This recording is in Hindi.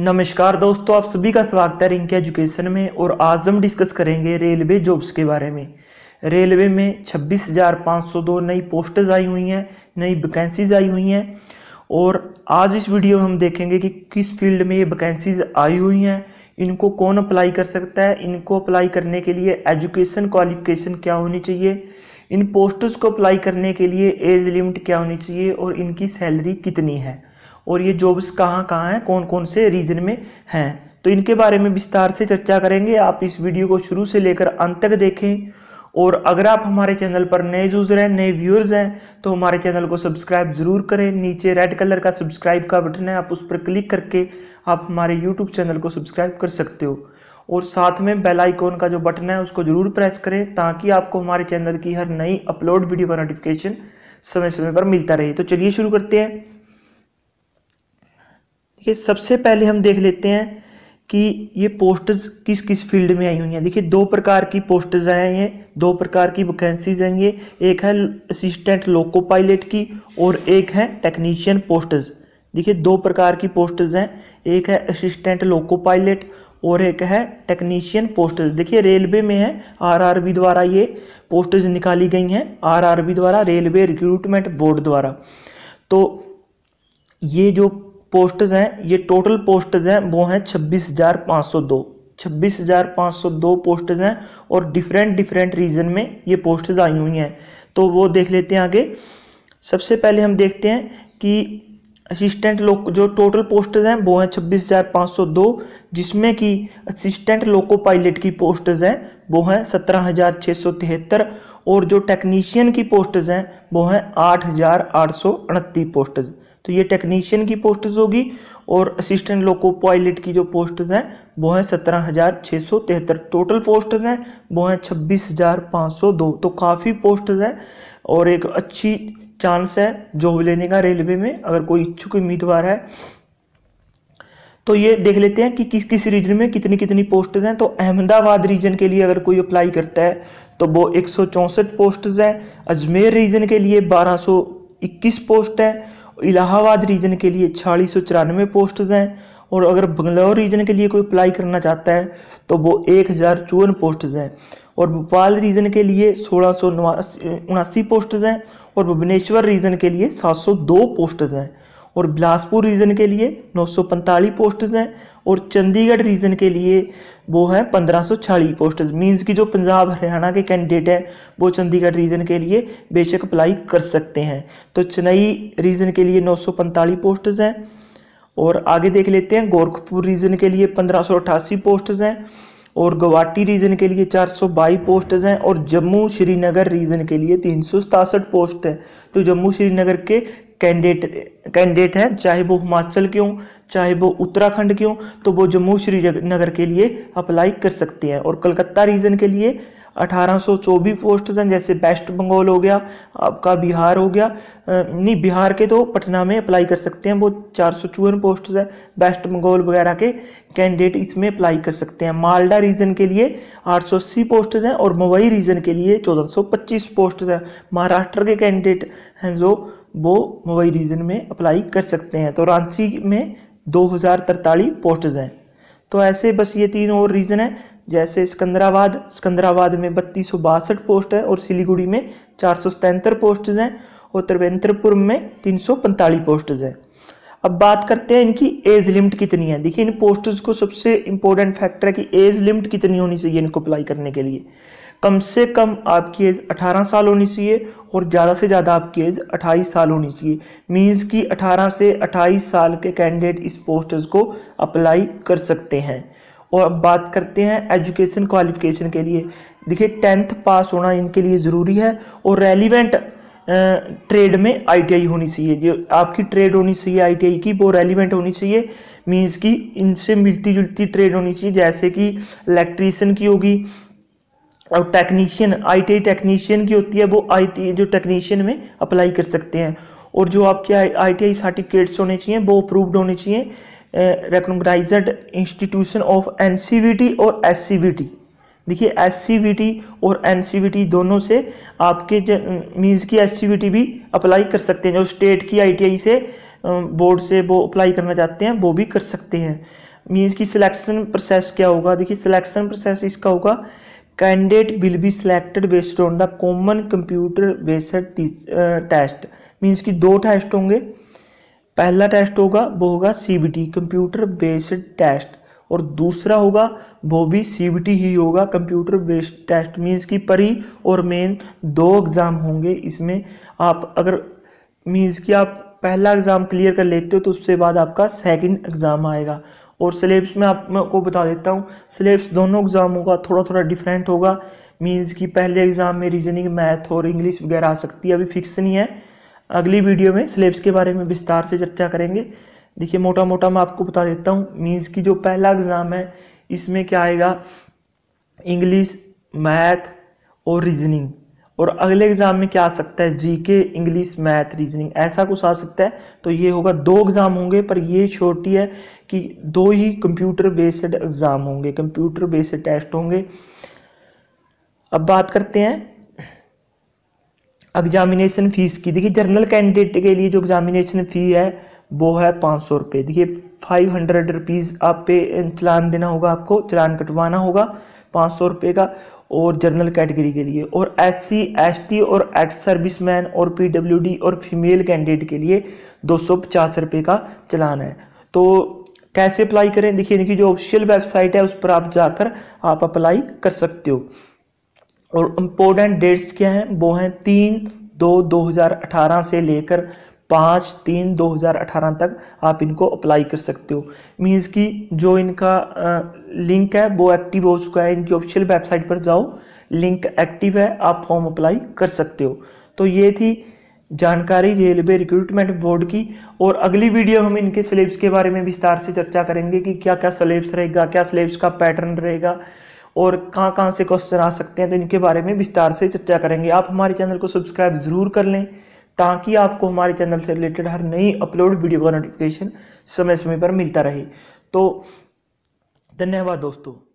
नमस्कार दोस्तों आप सभी का स्वागत है रिंक एजुकेशन में और आज हम डिस्कस करेंगे रेलवे जॉब्स के बारे में रेलवे में 26,502 नई पोस्टेज आई हुई हैं नई वैकेंसीज आई हुई हैं और आज इस वीडियो में हम देखेंगे कि किस फील्ड में ये वैकेंसीज आई हुई हैं इनको कौन अप्लाई कर सकता है इनको अप्लाई करने के लिए एजुकेशन क्वालिफिकेशन क्या होनी चाहिए इन पोस्टर्स को अप्लाई करने के लिए एज लिमिट क्या होनी चाहिए और इनकी सैलरी कितनी है और ये जॉब्स कहाँ कहाँ हैं कौन कौन से रीजन में हैं तो इनके बारे में विस्तार से चर्चा करेंगे आप इस वीडियो को शुरू से लेकर अंत तक देखें और अगर आप हमारे चैनल पर नए यूजर हैं नए व्यूअर्स हैं तो हमारे चैनल को सब्सक्राइब ज़रूर करें नीचे रेड कलर का सब्सक्राइब का बटन है आप उस पर क्लिक करके आप हमारे यूट्यूब चैनल को सब्सक्राइब कर सकते हो और साथ में बेल आइकॉन का जो बटन है उसको ज़रूर प्रेस करें ताकि आपको हमारे चैनल की हर नई अपलोड वीडियो का नोटिफिकेशन समय समय पर मिलता रहे तो चलिए शुरू करते हैं देखिए सबसे पहले हम देख लेते हैं कि ये पोस्टर्स किस किस फील्ड में आई हुई हैं देखिए दो प्रकार की पोस्टर्स आए हैं दो प्रकार की वैकेंसीज हैं ये एक है असिस्टेंट लोको पायलट की और एक है टेक्नीशियन पोस्टर्स देखिए दो प्रकार की पोस्टर्स हैं एक है असिस्टेंट लोको पायलट और एक है टेक्नीशियन पोस्टर्स देखिए रेलवे में है आरआरबी द्वारा ये पोस्टर्स निकाली गई हैं आरआरबी द्वारा रेलवे रिक्रूटमेंट बोर्ड द्वारा तो ये जो पोस्ट हैं ये टोटल पोस्ट हैं वो हैं छब्बीस हज़ार पाँच सौ दो छब्बीस हज़ार पाँच सौ दो पोस्ट हैं और डिफरेंट डिफरेंट रीजन में ये पोस्ट आई हुई हैं तो वो देख लेते हैं आगे सबसे पहले हम देखते हैं कि असिस्टेंट लोक जो टोटल पोस्ट हैं वो हैं छब्बीस हज़ार पाँच सौ दो जिसमें कि असिस्टेंट लोको पायलट की पोस्ट हैं वो हैं सत्रह हज़ार छः सौ तिहत्तर और जो टेक्नीशियन की पोस्ट हैं वो हैं आठ हज़ार आठ सौ उनतीस पोस्ट तो ये टेक्नीशियन की पोस्टेज होगी और असिस्टेंट लोको पायलट की जो पोस्टेज हैं वो हैं सत्रह हज़ार छः सौ तिहत्तर टोटल पोस्टेज हैं वो हैं छब्बीस हज़ार पाँच सौ दो तो काफ़ी पोस्टेज हैं और एक अच्छी चांस है जॉब लेने का रेलवे में अगर कोई इच्छुक उम्मीदवार है तो ये देख लेते हैं कि किस किस रीजन में कितनी कितनी पोस्टेज हैं तो अहमदाबाद रीजन के लिए अगर कोई अप्लाई करता है तो वो एक सौ चौंसठ पोस्टेज हैं अजमेर रीजन के लिए बारह सौ इक्कीस पोस्ट हैं इलाहाबाद रीजन के लिए छियालीस सौ चौरानवे पोस्ट हैं और अगर बंगलौर रीजन के लिए कोई अप्लाई करना चाहता है तो वो एक हज़ार चौवन पोस्ट हैं और भोपाल रीजन के लिए सोलह सौ उनासी पोस्ट हैं और भुवनेश्वर रीजन के लिए सात सौ दो पोस्ट हैं और बिलासपुर रीजन के लिए नौ पोस्ट हैं और चंडीगढ़ रीजन के लिए वो हैं पंद्रह सौ छियालीस पोस्ट मीन्स की जो पंजाब हरियाणा के कैंडिडेट हैं वो चंडीगढ़ रीजन के लिए बेशक अप्लाई कर सकते हैं तो चेन्नई रीजन के लिए नौ सौ पोस्ट हैं और आगे देख लेते हैं गोरखपुर रीजन के लिए पंद्रह सौ अठासी पोस्ट हैं और गुवाहाटी रीजन के लिए चार सौ बाईस पोस्ट हैं और जम्मू श्रीनगर रीजन के लिए तीन सौ सतासठ पोस्ट हैं तो जम्मू श्रीनगर के कैंडिडेट कैंडिडेट हैं चाहे वो हिमाचल के हों चाहे वो उत्तराखंड के हों तो वो जम्मू श्रीनगर के लिए अप्लाई कर सकते हैं और कलकत्ता रीजन के लिए अठारह सौ चौबीस पोस्ट हैं जैसे वेस्ट बंगाल हो गया आपका बिहार हो गया नहीं बिहार के तो पटना में अप्लाई कर सकते हैं वो चार सौ चौवन पोस्ट हैं वेस्ट बंगाल वगैरह के कैंडिडेट इसमें अप्लाई कर सकते हैं मालडा रीजन के लिए आठ सौ अस्सी पोस्ट हैं और मुंबई रीजन के लिए चौदह सौ पच्चीस पोस्ट हैं महाराष्ट्र के कैंडिडेट हैं जो वो मुंबई रीजन में अप्लाई कर सकते हैं तो रांची में दो हज़ार तरतालीस पोस्ट हैं तो ऐसे बस ये तीन और रीज़न है जैसे सिकंदराबाद सिकंदराबाद में बत्तीस पोस्ट है और सिलीगुड़ी में चार सौ पोस्ट हैं और त्रिवेंद्रपुर में तीन सौ पोस्ट हैं अब बात करते हैं इनकी एज लिमिट कितनी है देखिए इन पोस्टर्स को सबसे इंपॉर्टेंट फैक्टर है कि एज लिमिट कितनी होनी चाहिए इनको अप्लाई करने के लिए कम से कम आपकी एज 18 साल होनी चाहिए और ज़्यादा से ज़्यादा आपकी एज 28 साल होनी चाहिए मीन्स कि 18 से 28 साल के कैंडिडेट इस पोस्टर्स को अप्लाई कर सकते हैं और अब बात करते हैं एजुकेशन क्वालिफिकेशन के लिए देखिए टेंथ पास होना इनके लिए ज़रूरी है और रेलिवेंट ट्रेड में आईटीआई होनी चाहिए जो आपकी ट्रेड होनी चाहिए आईटीआई की वो रेलिवेंट होनी चाहिए मीन्स की इनसे मिलती जुलती ट्रेड होनी चाहिए जैसे कि इलेक्ट्रीशियन की होगी और टेक्नीशियन आईटीआई टेक्नीशियन की होती है वो आईटीआई जो टेक्नीशियन में अप्लाई कर सकते हैं और जो आपके आईटीआई सर्टिफिकेट्स होने चाहिए वो अप्रूव्ड होने चाहिए रिकोगनाइजड इंस्टीट्यूशन ऑफ टी और टी देखिए टी और टी दोनों से आपके मीन्स की टी भी अप्लाई कर सकते हैं जो स्टेट की आईटीआई से बोर्ड से वो अप्लाई करना चाहते हैं वो भी कर सकते हैं मीन्स की सिलेक्शन प्रोसेस क्या होगा देखिए सिलेक्शन प्रोसेस इसका होगा candidate will be selected based on the common computer based test means कि दो टेस्ट होंगे पहला टेस्ट होगा वो होगा C B T computer based test और दूसरा होगा वो भी सी बी टी ही होगा कंप्यूटर बेस्ड टेस्ट मीन्स कि परी और मेन दो एग्ज़ाम होंगे इसमें आप अगर मीन्स कि आप पहला एग्ज़ाम क्लियर कर लेते हो तो उसके बाद आपका सेकंड एग्ज़ाम आएगा और सिलेबस में आपको बता देता हूँ सिलेबस दोनों एग्ज़ामों का थोड़ा थोड़ा डिफरेंट होगा मींस कि पहले एग्ज़ाम में रीजनिंग मैथ और इंग्लिश वगैरह आ सकती है अभी फिक्स नहीं है अगली वीडियो में सिलेबस के बारे में विस्तार से चर्चा करेंगे देखिए मोटा मोटा मैं आपको बता देता हूँ मीन्स की जो पहला एग्ज़ाम है इसमें क्या आएगा इंग्लिश मैथ और रीजनिंग और अगले एग्जाम में क्या आ सकता है जीके इंग्लिश मैथ रीजनिंग ऐसा कुछ आ सकता है तो ये होगा दो एग्ज़ाम होंगे पर ये छोटी है कि दो ही कंप्यूटर बेस्ड एग्ज़ाम होंगे कंप्यूटर बेस्ड टेस्ट होंगे अब बात करते हैं एग्जामिनेशन फीस की देखिए जर्नल कैंडिडेट के लिए जो एग्जामिनेशन फ़ी है वो है पाँच सौ रुपये देखिए फाइव हंड्रेड रुपीज़ आप पे चलान देना होगा आपको चलान कटवाना होगा पाँच सौ रुपये का और जनरल कैटेगरी के लिए और एस सी एस टी और एक्स सर्विस मैन और पी डब्ल्यू डी और फीमेल कैंडिडेट के लिए दो सौ पचास रुपये का चलान है तो कैसे अप्लाई करें देखिए इनकी जो ऑफिशियल वेबसाइट है उस पर आप जाकर आप अप्लाई कर सकते हो और इम्पोर्टेंट डेट्स क्या हैं वो हैं तीन दो दो हज़ार अठारह से लेकर पाँच तीन 2018 तक आप इनको अप्लाई कर सकते हो मीन्स कि जो इनका लिंक है वो एक्टिव हो चुका है इनकी ऑफिशियल वेबसाइट पर जाओ लिंक एक्टिव है आप फॉर्म अप्लाई कर सकते हो तो ये थी जानकारी रेलवे रिक्रूटमेंट बोर्ड की और अगली वीडियो हम इनके सिलेबस के बारे में विस्तार से चर्चा करेंगे कि क्या क्या सिलेबस रहेगा क्या सिलेबस का पैटर्न रहेगा और कहाँ कहाँ से क्वेश्चन आ सकते हैं तो इनके बारे में विस्तार से चर्चा करेंगे आप हमारे चैनल को सब्सक्राइब ज़रूर कर लें ताकि आपको हमारे चैनल से रिलेटेड हर नई अपलोड वीडियो का नोटिफिकेशन समय समय पर मिलता रहे तो धन्यवाद दोस्तों